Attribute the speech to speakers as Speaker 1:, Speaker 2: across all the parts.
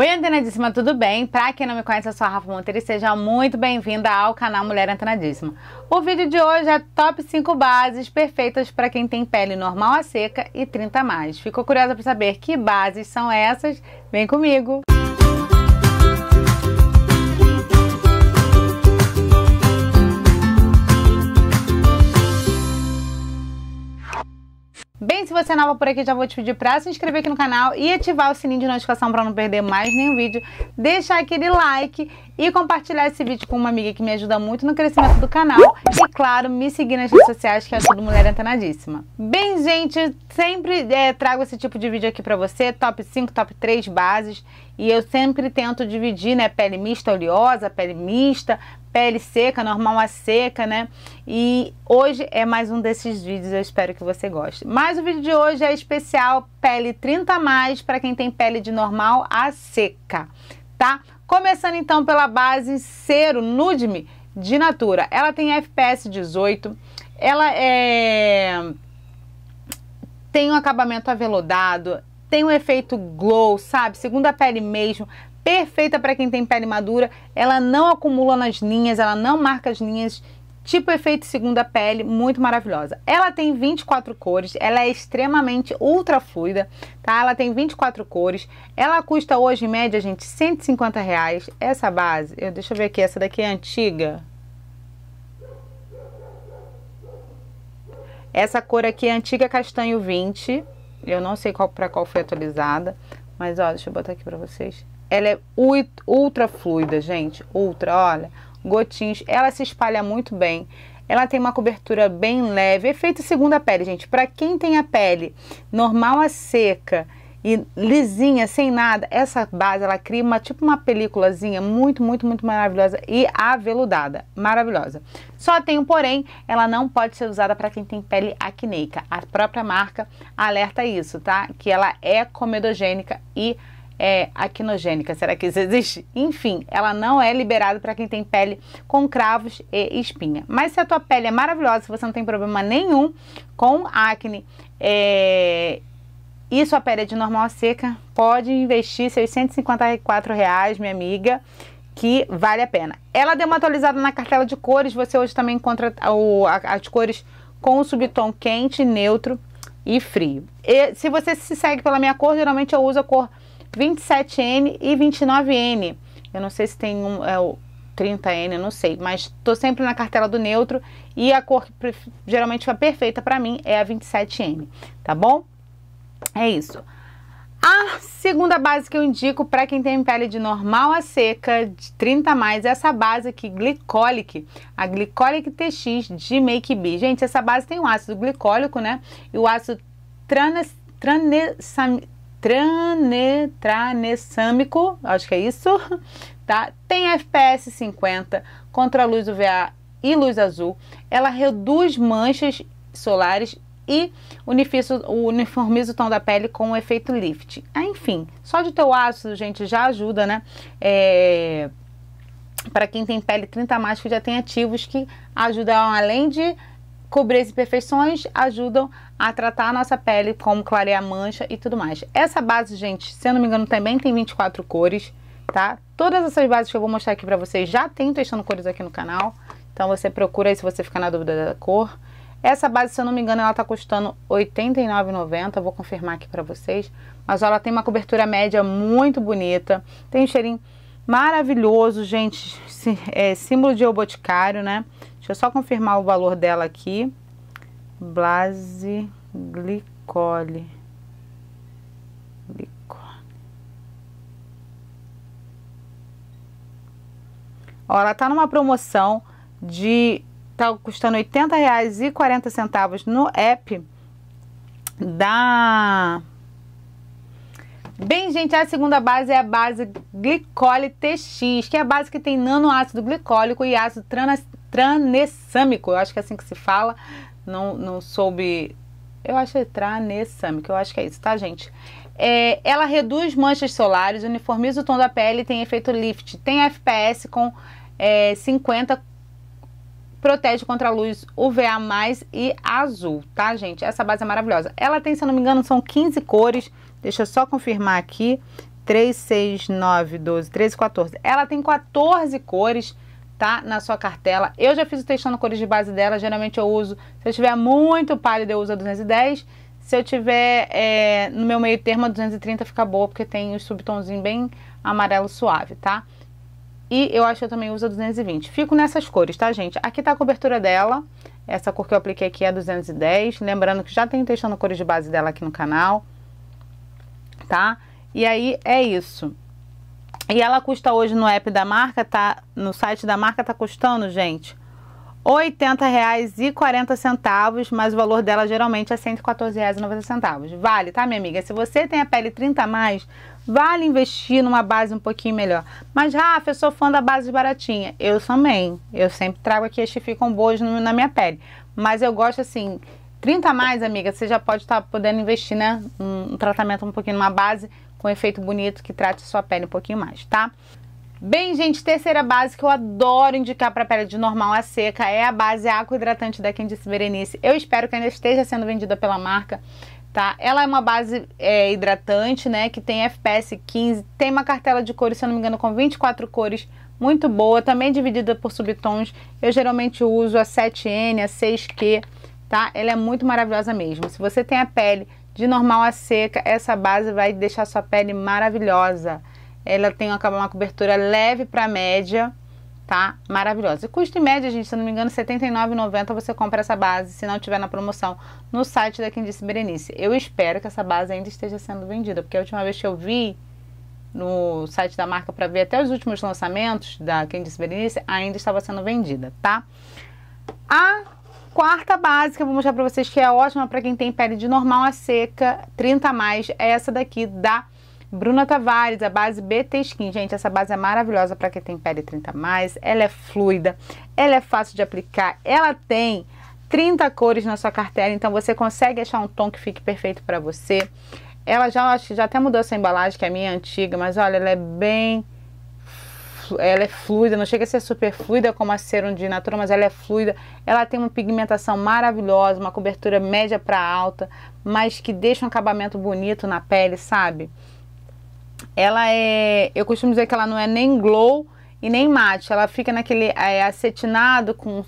Speaker 1: Oi, Antenadíssima, tudo bem? Para quem não me conhece, eu sou a Rafa Monteiro e seja muito bem-vinda ao canal Mulher Antenadíssima. O vídeo de hoje é top 5 bases perfeitas para quem tem pele normal a seca e 30 a mais. Ficou curiosa para saber que bases são essas? Vem comigo! você é nova por aqui, já vou te pedir para se inscrever aqui no canal e ativar o sininho de notificação para não perder mais nenhum vídeo. Deixar aquele like e compartilhar esse vídeo com uma amiga que me ajuda muito no crescimento do canal. E claro, me seguir nas redes sociais que é tudo Mulher Antenadíssima. Bem, gente, sempre é, trago esse tipo de vídeo aqui para você, top 5, top 3 bases. E eu sempre tento dividir, né, pele mista oleosa, pele mista, pele seca, normal a seca, né? E hoje é mais um desses vídeos, eu espero que você goste. Mas o vídeo de hoje é especial pele 30 mais para quem tem pele de normal a seca, tá? Começando então pela base Cero Nudme de Natura. Ela tem FPS 18, ela é tem um acabamento aveludado, tem um efeito glow, sabe? Segunda pele mesmo, perfeita para quem tem pele madura, ela não acumula nas linhas, ela não marca as linhas, tipo efeito segunda pele, muito maravilhosa. Ela tem 24 cores, ela é extremamente ultra fluida, tá? Ela tem 24 cores, ela custa hoje em média, gente, 150 reais. Essa base, eu, deixa eu ver aqui, essa daqui é antiga. Essa cor aqui é antiga castanho 20, eu não sei qual para qual foi atualizada, mas ó, deixa eu botar aqui para vocês ela é ultra fluida, gente, ultra, olha, gotinhas, ela se espalha muito bem. Ela tem uma cobertura bem leve, efeito segunda pele, gente. Para quem tem a pele normal a seca e lisinha, sem nada, essa base ela cria uma tipo uma películazinha muito, muito, muito maravilhosa e aveludada, maravilhosa. Só tem um porém, ela não pode ser usada para quem tem pele acneica. A própria marca alerta isso, tá? Que ela é comedogênica e é, aquinogênica. será que isso existe? Enfim, ela não é liberada para quem tem pele com cravos e espinha. Mas se a tua pele é maravilhosa, se você não tem problema nenhum com acne, é, e sua pele é de normal a seca, pode investir seus 154 reais, minha amiga, que vale a pena. Ela deu uma atualizada na cartela de cores, você hoje também encontra o, as cores com o subtom quente, neutro e frio. E se você se segue pela minha cor, geralmente eu uso a cor 27N e 29N. Eu não sei se tem um, é, o 30N, não sei, mas estou sempre na cartela do neutro e a cor que geralmente fica perfeita para mim é a 27N, tá bom? É isso. A segunda base que eu indico para quem tem pele de normal a seca, de 30 mais, é essa base aqui, Glicolic, a Glicolic TX de Make B. Gente, essa base tem um ácido glicólico, né? E o ácido tranes, tranesam, tranetranessâmico, acho que é isso, tá? Tem FPS 50 contra a luz UVA e luz azul. Ela reduz manchas solares e uniformiza o tom da pele com o efeito lift. Ah, enfim, só de ter o ácido, gente, já ajuda, né? É... Para quem tem pele 30 mais que já tem ativos que ajudam além de Cobrir imperfeições ajudam a tratar a nossa pele, como clarear mancha e tudo mais. Essa base, gente, se eu não me engano, também tem 24 cores, tá? Todas essas bases que eu vou mostrar aqui pra vocês já tem testando cores aqui no canal. Então você procura aí se você ficar na dúvida da cor. Essa base, se eu não me engano, ela tá custando R$ 89,90. Vou confirmar aqui pra vocês. Mas ela tem uma cobertura média muito bonita. Tem um cheirinho Maravilhoso, gente. É, símbolo de O Boticário, né? Deixa eu só confirmar o valor dela aqui. Blase Glicole. Ó, ela tá numa promoção de tá custando R$ 80,40 no app da Bem, gente, a segunda base é a base glicole TX, que é a base que tem nanoácido glicólico e ácido tranessâmico. Eu acho que é assim que se fala. Não, não soube. Eu acho que é tranessâmico. eu acho que é isso, tá, gente? É, ela reduz manchas solares, uniformiza o tom da pele, tem efeito lift, tem FPS com é, 50, protege contra a luz UVA+, e azul, tá, gente? Essa base é maravilhosa. Ela tem, se eu não me engano, são 15 cores, Deixa eu só confirmar aqui. 3, 6, 9, 12, 13, 14. Ela tem 14 cores, tá? Na sua cartela. Eu já fiz o testando cores de base dela. Geralmente eu uso. Se eu tiver muito pálido, eu uso a 210. Se eu tiver é, no meu meio termo, a 230 fica boa, porque tem um subtonzinho bem amarelo suave, tá? E eu acho que eu também uso a 220. Fico nessas cores, tá, gente? Aqui tá a cobertura dela. Essa cor que eu apliquei aqui é a 210. Lembrando que já tem testando cores de base dela aqui no canal. Tá? tá? E aí é isso. E ela custa hoje no app da marca, tá? No site da marca tá custando, gente, R$ 80,40, mas o valor dela geralmente é R$ 114,90. Vale, tá, minha amiga? Se você tem a pele 30 a mais, vale investir numa base um pouquinho melhor. Mas, Rafa, eu sou fã da base baratinha. Eu também. Eu sempre trago aqui as que ficam boas na minha pele. Mas eu gosto, assim, 30 a mais, amiga, você já pode estar tá podendo investir, né? Um, um, tratamento um pouquinho, uma base com efeito bonito que trate sua pele um pouquinho mais, tá? Bem, gente, terceira base que eu adoro indicar para pele de normal a seca é a base Aqua Hidratante da Candice Berenice. Eu espero que ainda esteja sendo vendida pela marca, tá? Ela é uma base é, hidratante, né, que tem FPS 15, tem uma cartela de cores, se eu não me engano, com 24 cores, muito boa, também dividida por subtons. Eu geralmente uso a 7N, a 6Q, tá? Ela é muito maravilhosa mesmo. Se você tem a pele de normal a seca, essa base vai deixar sua pele maravilhosa. Ela tem uma, uma cobertura leve para média, tá? Maravilhosa. E custa em média, gente, se não me engano, R$ 79,90 você compra essa base, se não tiver na promoção, no site da Quem Disse Berenice. Eu espero que essa base ainda esteja sendo vendida, porque a última vez que eu vi no site da marca para ver até os últimos lançamentos da Quem Disse Berenice, ainda estava sendo vendida, tá? A quarta base que eu vou mostrar para vocês que é ótima para quem tem pele de normal a seca, 30 a mais, é essa daqui da Bruna Tavares, a base BT Skin. Gente, essa base é maravilhosa para quem tem pele 30 a mais, ela é fluida, ela é fácil de aplicar, ela tem 30 cores na sua cartela, então você consegue achar um tom que fique perfeito para você. Ela já, acho que já até mudou essa embalagem, que é a minha antiga, mas olha, ela é bem ela é fluida, não chega a ser super fluida como a serum de Natura, mas ela é fluida. Ela tem uma pigmentação maravilhosa, uma cobertura média para alta, mas que deixa um acabamento bonito na pele, sabe? Ela é, eu costumo dizer que ela não é nem glow e nem mate, ela fica naquele é, acetinado com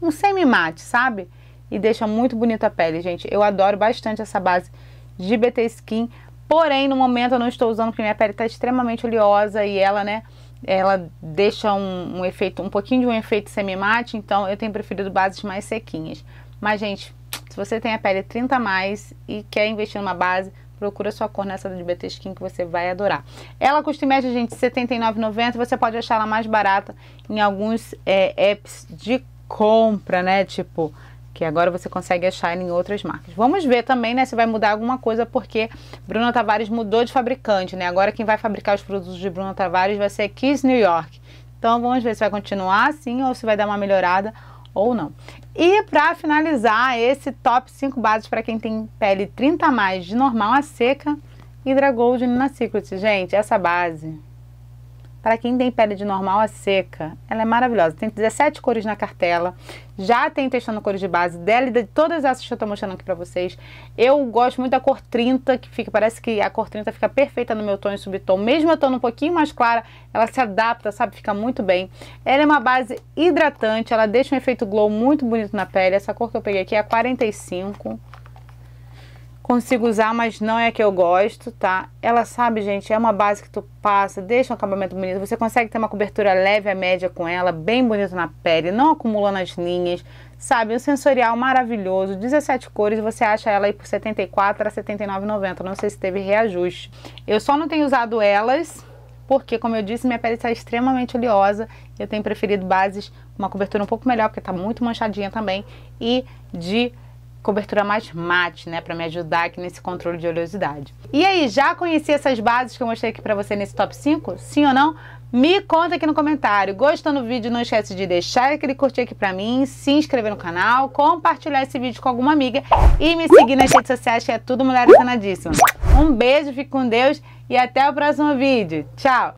Speaker 1: um semi-mate, sabe? E deixa muito bonita a pele, gente. Eu adoro bastante essa base de BT Skin, porém no momento eu não estou usando porque minha pele está extremamente oleosa e ela, né, ela deixa um, um, efeito, um pouquinho de um efeito semi-mate, então eu tenho preferido bases mais sequinhas. Mas, gente, se você tem a pele 30 mais e quer investir numa base, procura sua cor nessa de BT Skin que você vai adorar. Ela custa em média, gente, R$ 79,90. Você pode achar ela mais barata em alguns é, apps de compra, né? Tipo que agora você consegue achar em outras marcas. Vamos ver também, né, se vai mudar alguma coisa, porque Bruna Tavares mudou de fabricante, né? Agora quem vai fabricar os produtos de Bruna Tavares vai ser Kiss New York. Então vamos ver se vai continuar assim ou se vai dar uma melhorada ou não. E para finalizar esse top 5 bases para quem tem pele 30 mais de normal a seca, Hydra Gold Nina Secret. Gente, essa base para quem tem pele de normal a seca, ela é maravilhosa. Tem 17 cores na cartela. Já tem testando cores de base dela de todas essas que eu estou mostrando aqui para vocês. Eu gosto muito da cor 30, que fica, parece que a cor 30 fica perfeita no meu tom e subtom. Mesmo eu tom um pouquinho mais clara, ela se adapta, sabe? Fica muito bem. Ela é uma base hidratante, ela deixa um efeito glow muito bonito na pele. Essa cor que eu peguei aqui é a 45 consigo usar, mas não é a que eu gosto, tá? Ela sabe, gente, é uma base que tu passa, deixa um acabamento bonito. Você consegue ter uma cobertura leve a média com ela, bem bonito na pele, não acumulando as linhas, sabe? Um sensorial maravilhoso, 17 cores, você acha ela aí por 74 a 79,90. Não sei se teve reajuste. Eu só não tenho usado elas, porque, como eu disse, minha pele está extremamente oleosa. Eu tenho preferido bases, uma cobertura um pouco melhor, porque está muito manchadinha também, e de cobertura mais mate, né, para me ajudar aqui nesse controle de oleosidade. E aí, já conheci essas bases que eu mostrei aqui para você nesse top 5? Sim ou não? Me conta aqui no comentário. Gostou do vídeo? Não esquece de deixar aquele curtir aqui pra mim, se inscrever no canal, compartilhar esse vídeo com alguma amiga e me seguir nas redes sociais que é tudo Mulher Sanadíssima. Um beijo, fique com Deus e até o próximo vídeo. Tchau!